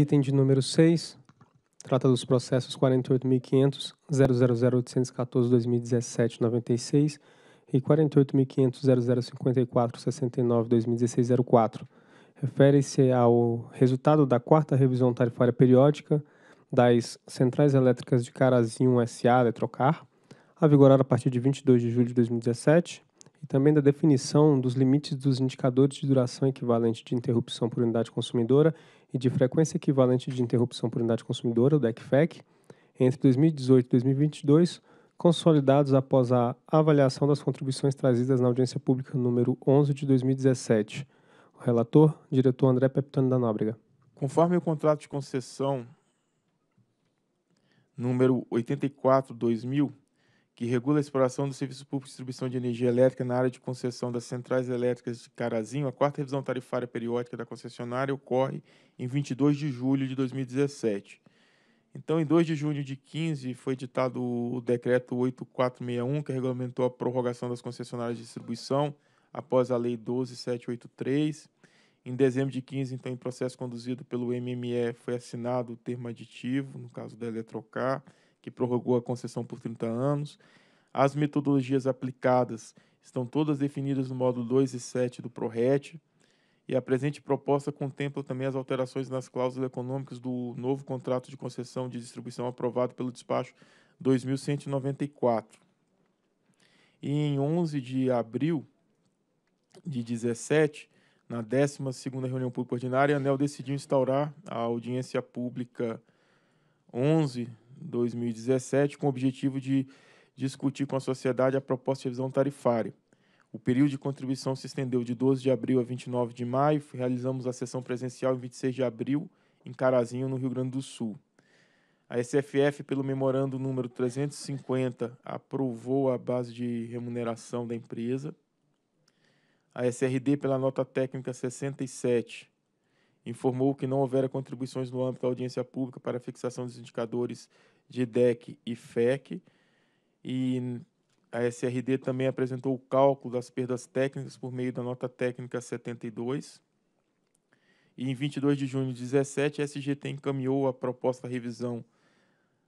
Item de número 6, trata dos processos 48500000814 2017 96 e 48.500.0054-69-2016-04. Refere-se ao resultado da quarta revisão tarifária periódica das centrais elétricas de Carazinho S.A. Eletrocar, a vigorar a partir de 22 de julho de 2017, e também da definição dos limites dos indicadores de duração equivalente de interrupção por unidade consumidora e de frequência equivalente de interrupção por unidade consumidora, o DECFEC, entre 2018 e 2022, consolidados após a avaliação das contribuições trazidas na audiência pública número 11 de 2017. O relator, diretor André Peptano da Nóbrega. Conforme o contrato de concessão número 84/2000 que regula a exploração do serviço público de distribuição de energia elétrica na área de concessão das centrais elétricas de Carazinho, a quarta revisão tarifária periódica da concessionária ocorre em 22 de julho de 2017. Então, em 2 de junho de 15, foi editado o decreto 8461, que regulamentou a prorrogação das concessionárias de distribuição após a lei 12783. Em dezembro de 15, então, em processo conduzido pelo MME, foi assinado o termo aditivo, no caso da Eletrocar que prorrogou a concessão por 30 anos. As metodologias aplicadas estão todas definidas no módulo 2 e 7 do PRORET. E a presente proposta contempla também as alterações nas cláusulas econômicas do novo contrato de concessão de distribuição aprovado pelo despacho 2194. E em 11 de abril de 17, na 12ª reunião pública ordinária, a ANEL decidiu instaurar a audiência pública 11 2017, com o objetivo de discutir com a sociedade a proposta de revisão tarifária. O período de contribuição se estendeu de 12 de abril a 29 de maio. Realizamos a sessão presencial em 26 de abril, em Carazinho, no Rio Grande do Sul. A SFF, pelo memorando número 350, aprovou a base de remuneração da empresa. A SRD, pela nota técnica 67, informou que não houvera contribuições no âmbito da audiência pública para a fixação dos indicadores de DEC e FEC. E a SRD também apresentou o cálculo das perdas técnicas por meio da nota técnica 72. E em 22 de junho de 2017, a SGT encaminhou a proposta revisão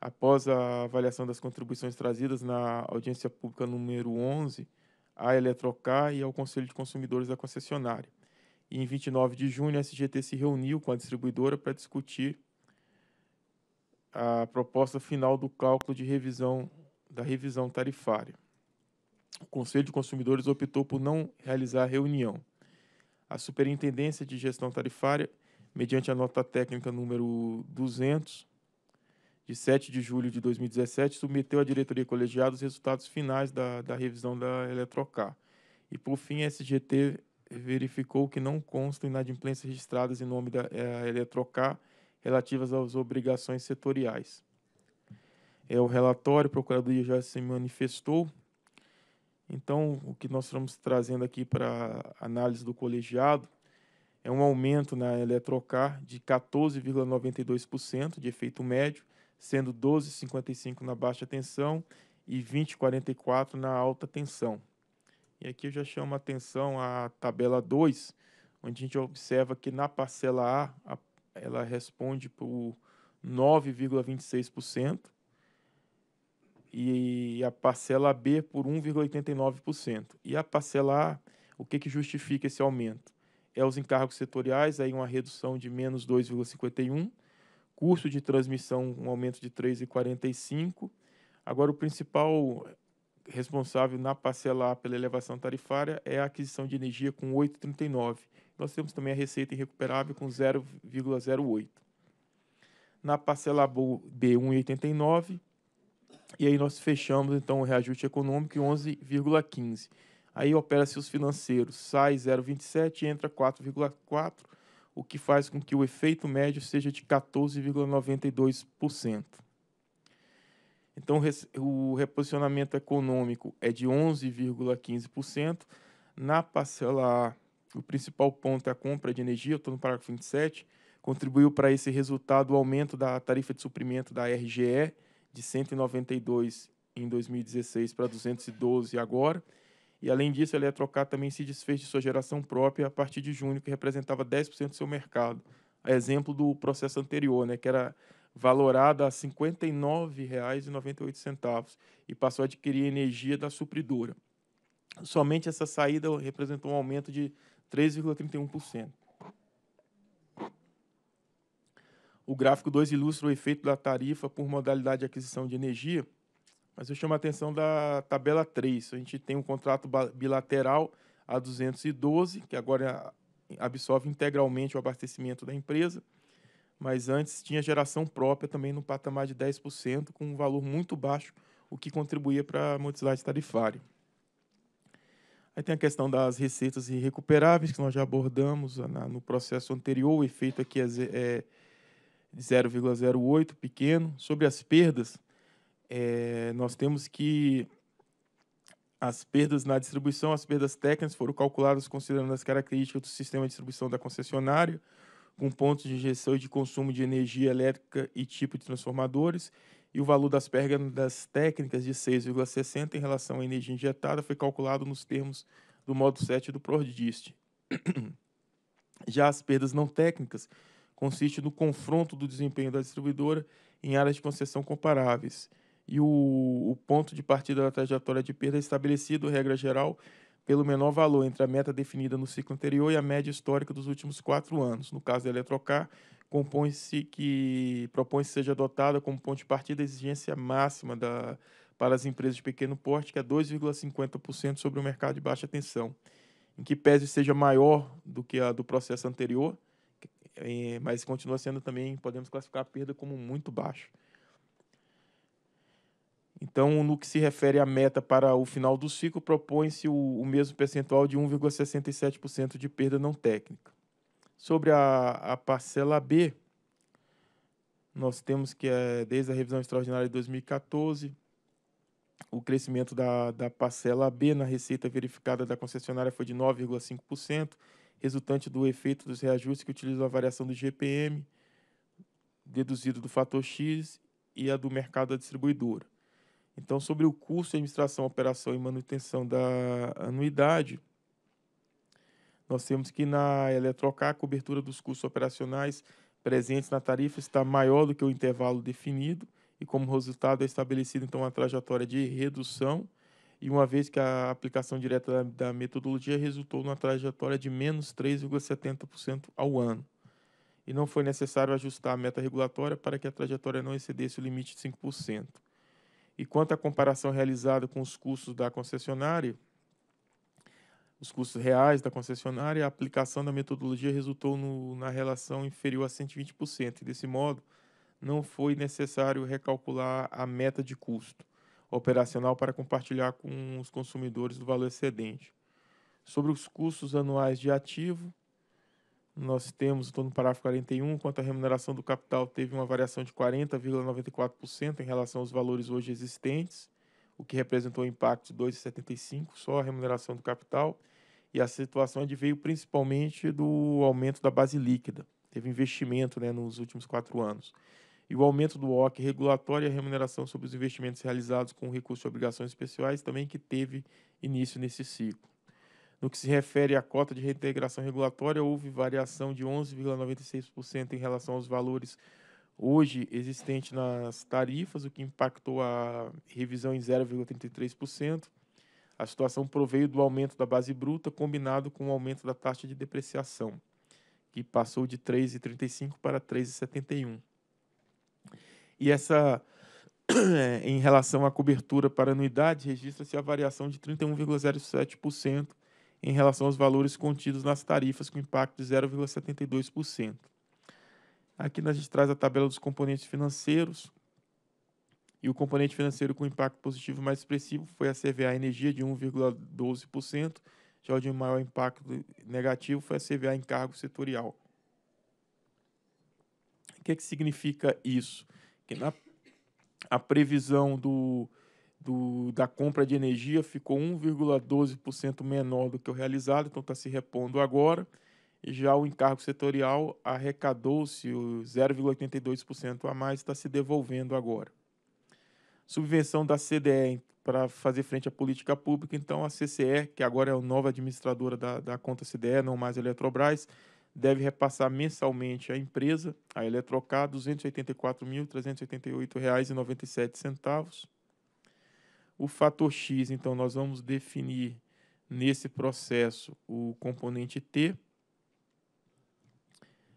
após a avaliação das contribuições trazidas na audiência pública número 11 à Eletrocar e ao Conselho de Consumidores da concessionária. E em 29 de junho, a SGT se reuniu com a distribuidora para discutir a proposta final do cálculo de revisão da revisão tarifária. O Conselho de Consumidores optou por não realizar a reunião. A Superintendência de Gestão Tarifária, mediante a nota técnica número 200 de 7 de julho de 2017, submeteu à diretoria colegiada os resultados finais da, da revisão da Eletrocar. E, por fim, a SGT verificou que não constam inadimplências registradas em nome da eh, Eletrocar relativas às obrigações setoriais. É o relatório, o Procuradoria já se manifestou. Então, o que nós estamos trazendo aqui para análise do colegiado é um aumento na Eletrocar de 14,92% de efeito médio, sendo 12,55 na baixa tensão e 20,44 na alta tensão. E aqui eu já chamo a atenção à tabela 2, onde a gente observa que na parcela A, a ela responde por 9,26% e a parcela B por 1,89%. E a parcela A, o que, que justifica esse aumento? É os encargos setoriais, aí uma redução de menos 2,51%, custo de transmissão, um aumento de 3,45%. Agora, o principal responsável na parcela A pela elevação tarifária é a aquisição de energia com 8,39. Nós temos também a receita irrecuperável com 0,08. Na parcela B, 1,89. E aí nós fechamos, então, o reajuste econômico em 11,15. Aí opera-se os financeiros, sai 0,27 e entra 4,4, o que faz com que o efeito médio seja de 14,92%. Então, o reposicionamento econômico é de 11,15%. Na parcela A, o principal ponto é a compra de energia, estou no parágrafo 27, contribuiu para esse resultado o aumento da tarifa de suprimento da RGE de 192 em 2016 para 212 agora. E, além disso, a Eletrocar também se desfez de sua geração própria a partir de junho, que representava 10% do seu mercado. A exemplo do processo anterior, né, que era valorada a R$ 59,98 e passou a adquirir energia da supridora. Somente essa saída representou um aumento de 3,31%. O gráfico 2 ilustra o efeito da tarifa por modalidade de aquisição de energia, mas eu chamo a atenção da tabela 3. A gente tem um contrato bilateral a 212, que agora absorve integralmente o abastecimento da empresa mas antes tinha geração própria também no patamar de 10%, com um valor muito baixo, o que contribuía para a multislide tarifária. Aí tem a questão das receitas irrecuperáveis, que nós já abordamos na, no processo anterior, o efeito aqui é, é 0,08, pequeno. Sobre as perdas, é, nós temos que as perdas na distribuição, as perdas técnicas foram calculadas considerando as características do sistema de distribuição da concessionária, com pontos de injeção e de consumo de energia elétrica e tipo de transformadores, e o valor das perdas técnicas de 6,60 em relação à energia injetada foi calculado nos termos do modo 7 do PRODIST. Já as perdas não técnicas consistem no confronto do desempenho da distribuidora em áreas de concessão comparáveis, e o, o ponto de partida da trajetória de perda é estabelecido, regra geral, pelo menor valor entre a meta definida no ciclo anterior e a média histórica dos últimos quatro anos. No caso da Eletrocar, compõe-se que propõe-se seja adotada como ponto de partida a exigência máxima da, para as empresas de pequeno porte, que é 2,50% sobre o mercado de baixa tensão, em que pese seja maior do que a do processo anterior, eh, mas continua sendo também, podemos classificar a perda como muito baixa. Então, no que se refere à meta para o final do ciclo, propõe-se o, o, mesmo percentual de 1,67% de perda não técnica. Sobre a, a parcela B, nós temos que, é, desde a revisão extraordinária de 2014, o crescimento da, da parcela B na receita verificada da concessionária foi de 9,5%, resultante do efeito dos reajustes que utilizam a variação do GPM, deduzido do fator X, e a do mercado da distribuidora. Então, sobre o custo de administração, operação e manutenção da anuidade, nós temos que na Eletrocar a cobertura dos custos operacionais presentes na tarifa está maior do que o intervalo definido e como resultado é estabelecida então uma trajetória de redução e uma vez que a aplicação direta da, da metodologia resultou numa trajetória de menos 3,70% ao ano. E não foi necessário ajustar a meta regulatória para que a trajetória não excedesse o limite de 5%. E quanto à comparação realizada com os custos da concessionária, os custos reais da concessionária, a aplicação da metodologia resultou no, na relação inferior a 120%. Desse modo, não foi necessário recalcular a meta de custo operacional para compartilhar com os consumidores do valor excedente. Sobre os custos anuais de ativo, nós temos, estou no parágrafo 41, quanto à remuneração do capital, teve uma variação de 40,94% em relação aos valores hoje existentes, o que representou um impacto de 2,75% só a remuneração do capital. E a situação é veio principalmente do aumento da base líquida. Teve investimento né, nos últimos quatro anos. E o aumento do OC regulatório e a remuneração sobre os investimentos realizados com recurso de obrigações especiais também que teve início nesse ciclo. No que se refere à cota de reintegração regulatória, houve variação de 11,96% em relação aos valores hoje existentes nas tarifas, o que impactou a revisão em 0,33%. A situação proveio do aumento da base bruta combinado com o aumento da taxa de depreciação, que passou de 3,35 para 3,71. E essa eh, em relação à cobertura para anuidades, registra-se a variação de 31,07% em relação aos valores contidos nas tarifas, com impacto de 0,72%. Aqui a gente traz a tabela dos componentes financeiros. E o componente financeiro com impacto positivo mais expressivo foi a CVA Energia, de 1,12%. Já o de maior impacto negativo foi a CVA Encargo Setorial. O que, é que significa isso? Que na a previsão do, do, da compra de energia ficou 1,12% menor do que o realizado, então está se repondo agora. E já o encargo setorial arrecadou-se 0,82% a mais, está se devolvendo agora. Subvenção da CDE para fazer frente à política pública, então a CCE, que agora é a nova administradora da, da conta CDE, não mais a Eletrobras, deve repassar mensalmente à empresa, a Eletrocar, R$ 284.388,97. O fator X, então, nós vamos definir nesse processo o componente T,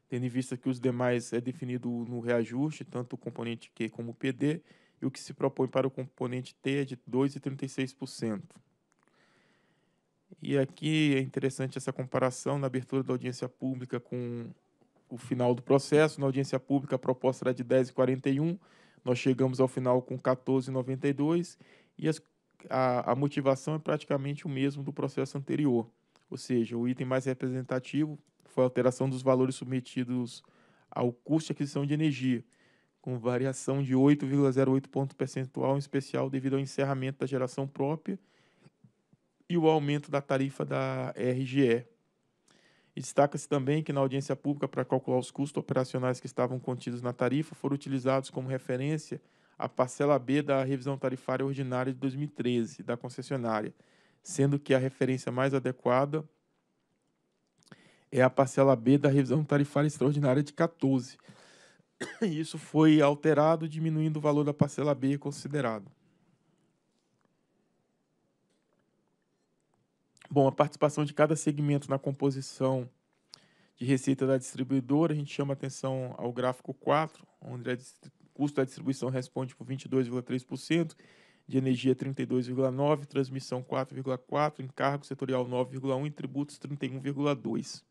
tendo em vista que os demais é definido no reajuste, tanto o componente Q como o PD, e o que se propõe para o componente T é de 2,36%. E aqui é interessante essa comparação na abertura da audiência pública com o final do processo. Na audiência pública a proposta era de 10,41, nós chegamos ao final com 14,92 e as, a, a motivação é praticamente o mesmo do processo anterior, ou seja, o item mais representativo foi a alteração dos valores submetidos ao custo de aquisição de energia, com variação de 8,08 ponto percentual, em especial devido ao encerramento da geração própria e o aumento da tarifa da RGE. Destaca-se também que na audiência pública, para calcular os custos operacionais que estavam contidos na tarifa, foram utilizados como referência a parcela B da revisão tarifária ordinária de 2013 da concessionária, sendo que a referência mais adequada é a parcela B da revisão tarifária extraordinária de 14. Isso foi alterado, diminuindo o valor da parcela B considerado. Bom, a participação de cada segmento na composição de receita da distribuidora, a gente chama atenção ao gráfico 4, onde a custo da distribuição responde por 22,3%, de energia 32,9%, transmissão 4,4%, encargo setorial 9,1% e tributos 31,2%.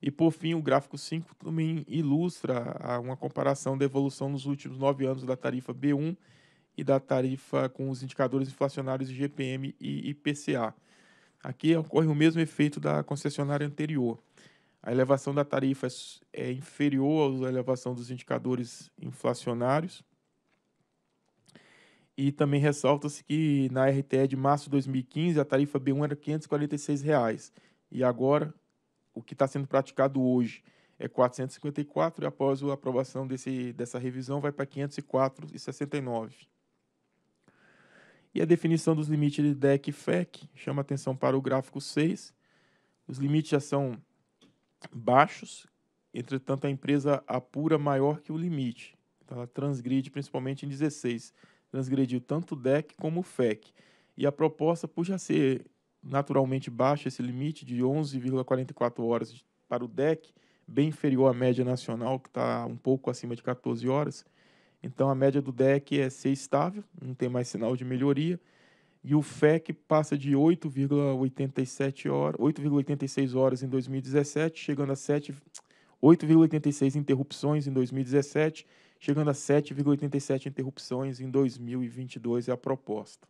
E por fim, o gráfico 5 também ilustra ah, uma comparação da evolução nos últimos nove anos da tarifa B1 e da tarifa com os indicadores inflacionários de GPM e IPCA. Aqui ocorre o mesmo efeito da concessionária anterior a elevação da tarifa é, é inferior à elevação dos indicadores inflacionários. E também ressalta-se que na RTE de março de 2015 a tarifa B1 era R$ 546 reais, e agora o que está sendo praticado hoje é 454 e após a aprovação desse, dessa revisão vai para 504,69. E a definição dos limites de DEC e FEC chama atenção para o gráfico 6. Os limites já são baixos, entretanto a empresa apura maior que o limite. Então ela transgride principalmente em 16. Transgrediu tanto o DEC como o FEC. E a proposta, por já ser naturalmente baixa esse limite de 11,44 horas para o DEC, bem inferior à média nacional, que está um pouco acima de 14 horas. Então a média do DEC é ser estável, não tem mais sinal de melhoria, e o FEC passa de 8,87 horas, 8,86 horas em 2017, chegando a 7 8,86 interrupções em 2017, chegando a 7,87 interrupções em 2022 é a proposta.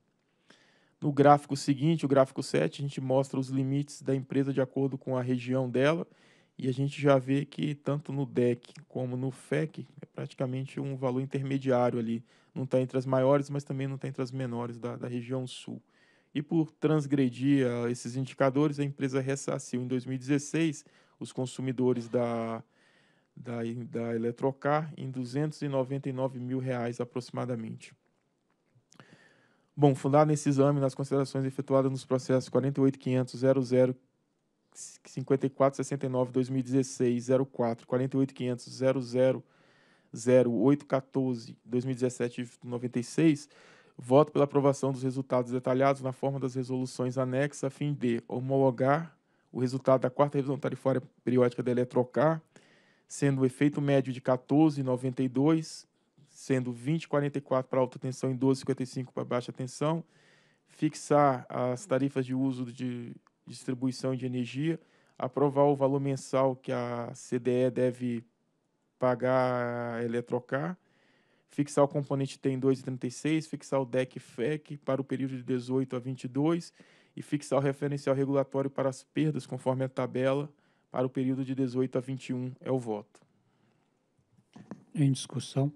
No gráfico seguinte, o gráfico 7, a gente mostra os limites da empresa de acordo com a região dela e a gente já vê que tanto no DEC como no FEC é praticamente um valor intermediário ali. Não está entre as maiores, mas também não está entre as menores da, da região sul. E por transgredir uh, esses indicadores, a empresa ressarciu em 2016 os consumidores da, da, da Eletrocar em 299 mil reais aproximadamente. Bom, fundado nesse exame, nas considerações efetuadas nos processos 48500 5469 2016 04 48500 00 0814 2017 96 voto pela aprovação dos resultados detalhados na forma das resoluções anexas a fim de homologar o resultado da quarta revisão tarifária periódica da Eletrocar, sendo o efeito médio de 14,92, sendo 20,44 para alta tensão e 12,55 para baixa tensão, fixar as tarifas de uso de distribuição de energia, aprovar o valor mensal que a CDE deve pagar a Eletrocar, fixar o componente TEM 2,36, fixar o DEC FEC para o período de 18 a 22 e fixar o referencial regulatório para as perdas conforme a tabela para o período de 18 a 21 é o voto. Em discussão?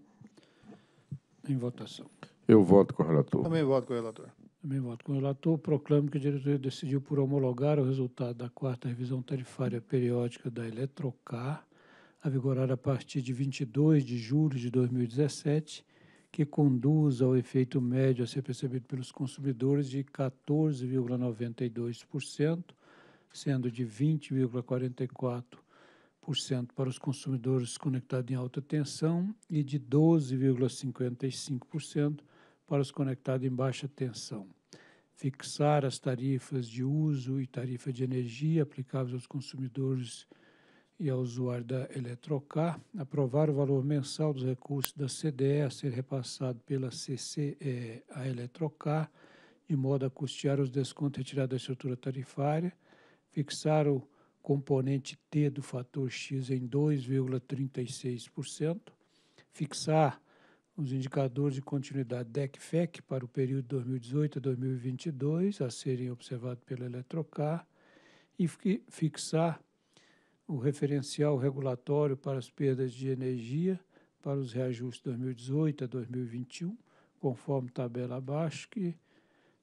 Em votação. Eu voto com o relator. Também voto com o relator. Também voto com o relator. Proclamo que a diretoria decidiu por homologar o resultado da quarta revisão tarifária periódica da Eletrocar, a vigorar a partir de 22 de julho de 2017, que conduz ao efeito médio a ser percebido pelos consumidores de 14,92%, sendo de 20,44% para os consumidores conectados em alta tensão e de 12,55% para os conectados em baixa tensão. Fixar as tarifas de uso e tarifa de energia aplicáveis aos consumidores e ao usuário da Eletrocar, aprovar o valor mensal dos recursos da CDE a ser repassado pela CCE à Eletrocar, de modo a custear os descontos retirados da estrutura tarifária, fixar o componente T do fator X em 2,36%, fixar os indicadores de continuidade DEC-FEC para o período 2018 a 2022 a serem observados pela Eletrocar e fixar o referencial regulatório para as perdas de energia para os reajustes 2018 a 2021, conforme tabela abaixo, que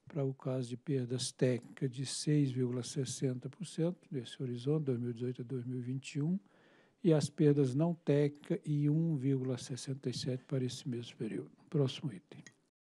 para o caso de perdas técnicas de 6,60% nesse horizonte 2018 a 2021 e as perdas não técnicas e 1,67 para esse mesmo período. Próximo item.